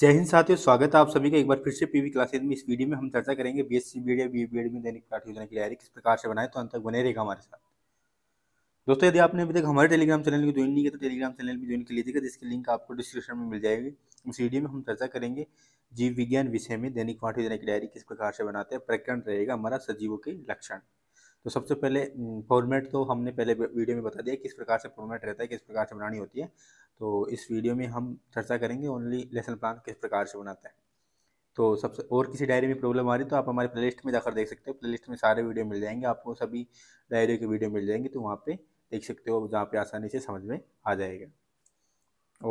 जय हिंद साथियों स्वागत है आप सभी का एक बार फिर से पीवी क्लासेज में इस वीडियो में हम चर्चा करेंगे बीएससी बीएड बी बीएड में दैनिक पाठ योजना की तैयारी किस प्रकार से बनाए तो अंत तक बने रहेगा हमारे साथ दोस्तों यदि आपने अभी तक हमारे टेलीग्राम चैनल को ज्वाइन नहीं किया तो टेलीग्राम चैनल भी ज्वाइन कर लीजिएगा जिसकी लिंक आपको डिस्क्रिप्शन में मिल जाएगी इस वीडियो में हम चर्चा करेंगे जीव विज्ञान विषय में दैनिक पाठ योजना की डायरी किस प्रकार से बनाते हैं प्रकरण रहेगा हमारा सजीवों के लक्षण तो सबसे पहले फॉर्मेट तो हमने पहले वीडियो में बता दिया किस प्रकार से फॉर्मेट रहता है किस प्रकार से बनानी होती है तो इस वीडियो में हम चर्चा करेंगे ओनली लेसन प्लान किस प्रकार से बनाता है तो सबसे और किसी डायरी में प्रॉब्लम आ रही तो आप हमारे प्ले में जाकर देख सकते हो प्ले में सारे वीडियो मिल जाएंगे आपको सभी डायरी के वीडियो मिल जाएंगे तो वहाँ पे देख सकते हो जहाँ पे आसानी से समझ में आ जाएगा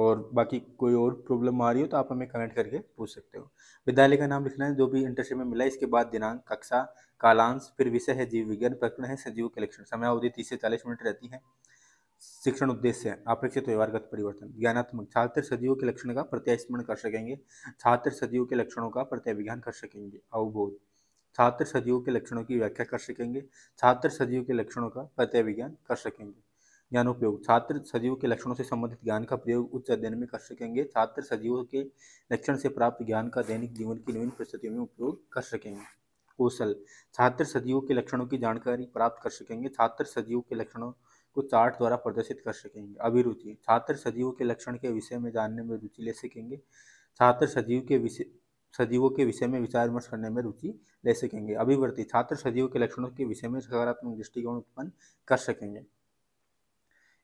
और बाकी कोई और प्रॉब्लम आ रही हो तो आप हमें कमेंट करके पूछ सकते हो विद्यालय का नाम लिखना है जो भी इंटरशिप में मिला इसके बाद दिनांक कक्षा कालांश फिर विषय है जीव विज्ञान प्रकरण है सजीव कलेक्शन समय अवधि तीस से चालीस मिनट रहती है शिक्षण उद्देश्य अपेक्षित व्यवहारगत परिवर्तन ज्ञानात्मक छात्र सदियों के लक्षण का प्रत्यय स्मरण कर सकेंगे छात्र सदियों के लक्षणों का प्रत्यय विज्ञान कर सकेंगे अवबोध छात्र सदियों के लक्षणों की व्याख्या कर सकेंगे छात्र सदियों के लक्षणों का प्रत्यय विज्ञान कर सकेंगे ज्ञानोपयोग छात्र सजीवों के लक्षणों से संबंधित ज्ञान का प्रयोग उच्च अध्ययन में कर सकेंगे छात्र सजीवों के लक्षण से प्राप्त ज्ञान का दैनिक जीवन की नवीन परिस्थितियों में उपयोग कर सकेंगे कौशल छात्र सजीवों के लक्षणों की जानकारी प्राप्त कर सकेंगे छात्र सजीवों के लक्षणों को चार्ट द्वारा प्रदर्शित कर सकेंगे अभिरुचि छात्र सजीवों के लक्षण के विषय में जानने में रुचि ले सकेंगे छात्र सजीव के विषय सजीवों के विषय में विचार विमर्श करने में रुचि ले सकेंगे अभिवृत्ति छात्र सजीवों के लक्षणों के विषय में सकारात्मक दृष्टिकोण उत्पन्न कर सकेंगे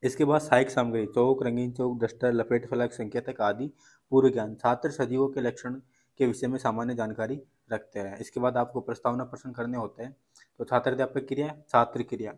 इसके बाद सहायक सामग्री चौक रंगीन चौक डस्टर लपेट फलक संकेतक आदि पूर्व ज्ञान छात्र सजीवों के लक्षण के विषय में सामान्य जानकारी रखते हैं इसके बाद आपको प्रस्तावना प्रश्न करने होते हैं तो छात्र अध्यापक क्रिया छात्र क्रिया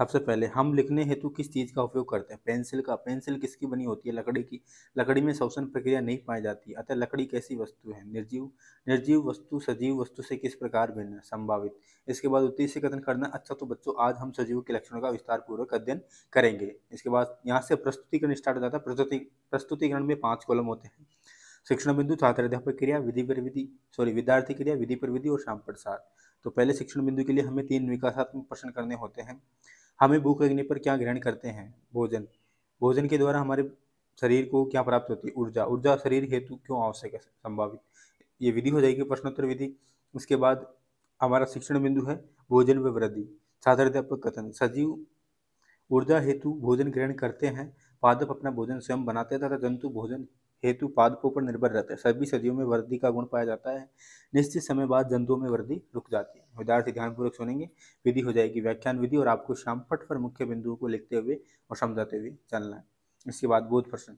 सबसे पहले हम लिखने हेतु किस चीज़ का उपयोग करते हैं पेंसिल का पेंसिल किसकी बनी होती है लकड़ी की लकड़ी में शोषण प्रक्रिया नहीं पाई जाती अतः लकड़ी कैसी वस्तु है निर्जीव निर्जीव वस्तु सजीव वस्तु से किस प्रकार भिन्न संभावित इसके बाद उत्तीस से कथन करना अच्छा तो बच्चों आज हम सजीव के लक्षणों का विस्तार पूर्वक अध्ययन करेंगे इसके बाद यहाँ से प्रस्तुतिकरण स्टार्ट हो जाता है प्रस्तुति प्रस्तुतिकरण में पाँच कॉलम होते हैं शिक्षण बिंदु छात्र अध्यापक क्रिया विधि प्रविधि सॉरी विद्यार्थी क्रिया विधि प्रविधि और शाम प्रसार तो पहले शिक्षण बिंदु के लिए हमें तीन विकासात्मक प्रश्न करने होते हैं हमें भूख लगने पर क्या ग्रहण करते हैं भोजन भोजन के द्वारा हमारे शरीर को क्या प्राप्त होती है ऊर्जा ऊर्जा शरीर हेतु क्यों आवश्यक है संभावित ये विधि हो जाएगी प्रश्नोत्तर विधि उसके बाद हमारा शिक्षण बिंदु है भोजन में वृद्धि साधारध्यापक कथन सजीव ऊर्जा हेतु भोजन ग्रहण करते हैं पादप अपना भोजन स्वयं बनाते हैं तथा जंतु भोजन हेतु पादपों पर निर्भर रहता है सभी सदियों में वृद्धि का गुण पाया जाता है निश्चित समय बाद जंतुओं में वृद्धि रुक जाती है विद्यार्थी ध्यानपूर्वक सुनेंगे विधि हो जाएगी व्याख्यान विधि और आपको शाम फट पर मुख्य बिंदुओं को लिखते हुए और समझाते हुए चलना है इसके बाद बोध प्रश्न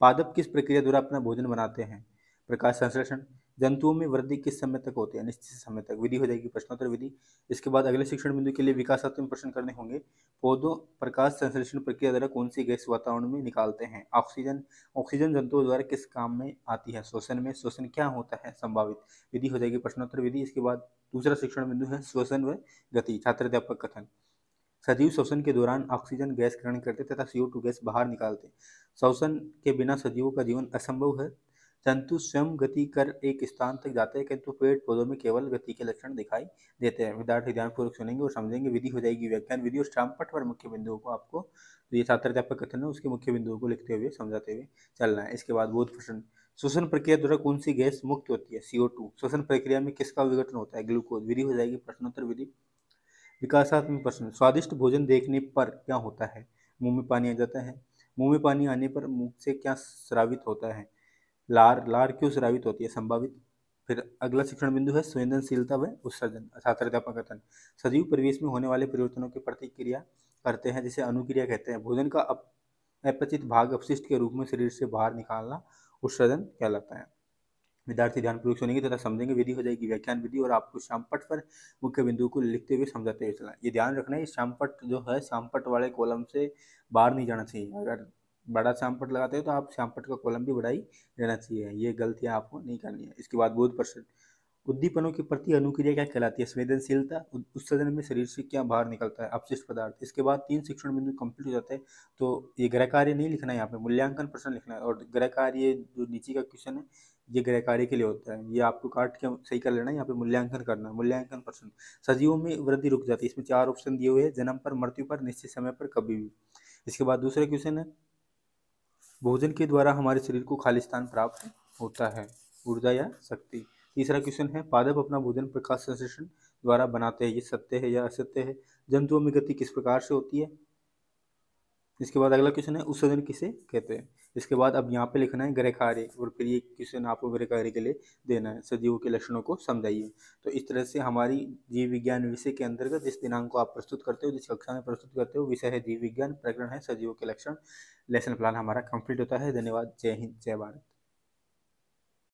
पादप किस प्रक्रिया द्वारा अपना भोजन बनाते हैं प्रकाश संश्लेषण जंतुओं में वृद्धि किस समय तक होती है निश्चित समय तक विधि हो जाएगी प्रश्नोत्तर विधि इसके बाद अगले शिक्षण बिंदु के लिए विकासात्मक प्रश्न करने होंगे पौधों प्रकाश संश्लेषण प्रक्रिया द्वारा कौन सी गैस वातावरण में निकालते हैं ऑक्सीजन ऑक्सीजन जंतुओं द्वारा किस काम में आती है श्वसन में श्वसन क्या होता है संभावित विधि हो जाएगी प्रश्नोत्तर विधि इसके बाद दूसरा शिक्षण बिंदु है श्वसन व गति छात्र अध्यापक कथन सजीव श्वसन के दौरान ऑक्सीजन गैस ग्रहण करते तथा सीओ टू गैस बाहर निकालते श्वसन के बिना सजीवों का जीवन असंभव है तंतु स्वयं गति कर एक स्थान तक जाते हैं किंतु पेड़ पौधों में केवल गति के लक्षण दिखाई देते हैं विद्यार्थी ध्यानपूर्वक सुनेंगे और समझेंगे विधि हो जाएगी व्याख्यान विधि और श्रामपट पर मुख्य बिंदुओं को आपको ये छात्र अध्यापक कथन है उसके मुख्य बिंदुओं को लिखते हुए समझाते हुए चलना है इसके बाद बोध प्रश्न श्वसन प्रक्रिया द्वारा कौन सी गैस मुक्त होती है सीओ टू श्वसन प्रक्रिया में किसका विघटन होता है ग्लूकोज विधि हो जाएगी प्रश्नोत्तर विधि विकासात्मक प्रश्न स्वादिष्ट भोजन देखने पर क्या होता है मुंह में पानी आ जाता है मुंह में पानी आने पर मुख से क्या श्रावित होता है लार लार क्यों स्रावित होती है संभावित फिर अगला शिक्षण बिंदु है संवेदनशीलता व उत्सर्जन अर्थात हृदयापकथन सजीव परिवेश में होने वाले परिवर्तनों की प्रतिक्रिया करते हैं जिसे अनुक्रिया कहते हैं भोजन का अपचित भाग अपशिष्ट के रूप में शरीर से बाहर निकालना उत्सर्जन कहलाता है विद्यार्थी ध्यान पूर्वक सुनेंगे तथा समझेंगे विधि हो जाएगी व्याख्यान विधि और आपको श्यामपट पर मुख्य बिंदु को लिखते हुए समझाते हुए चला ये ध्यान रखना है श्यामपट जो है श्यामपट वाले कॉलम से बाहर नहीं जाना चाहिए अगर बड़ा श्यामपट लगाते हो तो आप श्यामपट का कॉलम भी बढ़ाई देना रहना चाहिए ये गलतियाँ आपको नहीं करनी है इसके बाद बोध प्रसन्न उद्दीपनों के प्रति अनुक्रिया क्या कहलाती है संवेदनशीलता उत्सर्जन में शरीर से क्या बाहर निकलता है अपशिष्ट पदार्थ इसके बाद तीन शिक्षण बिंदु कंप्लीट हो जाते हैं तो ये गृह कार्य नहीं लिखना है यहाँ पे मूल्यांकन प्रश्न लिखना है और गृह कार्य जो नीचे का क्वेश्चन है ये गृह कार्य के लिए होता है ये आपको काट के सही कर लेना है यहाँ पे मूल्यांकन करना है मूल्यांकन प्रश्न सजीवों में वृद्धि रुक जाती है इसमें चार ऑप्शन दिए हुए हैं जन्म पर मृत्यु पर निश्चित समय पर कभी भी इसके बाद दूसरा क्वेश्चन है भोजन के द्वारा हमारे शरीर को खाली स्थान प्राप्त होता है ऊर्जा या शक्ति तीसरा क्वेश्चन है पादप अपना भोजन प्रकाश संश्लेषण द्वारा बनाते हैं ये सत्य है या असत्य है जंतुओं में गति किस प्रकार से होती है इसके बाद अगला क्वेश्चन है उत्सर्जन किसे कहते हैं इसके बाद अब यहाँ पे लिखना है ग्रह कार्य और फिर ये क्वेश्चन आपको ग्रह कार्य के लिए देना है सजीवों के लक्षणों को समझाइए तो इस तरह से हमारी जीव विज्ञान विषय के अंतर्गत जिस दिनांक को आप प्रस्तुत करते हो जिस कक्षा में प्रस्तुत करते हो विषय है जीव विज्ञान प्रकरण है सजीवों के लक्षण लेसन प्लान हमारा कंप्लीट होता है धन्यवाद जय हिंद जय भारत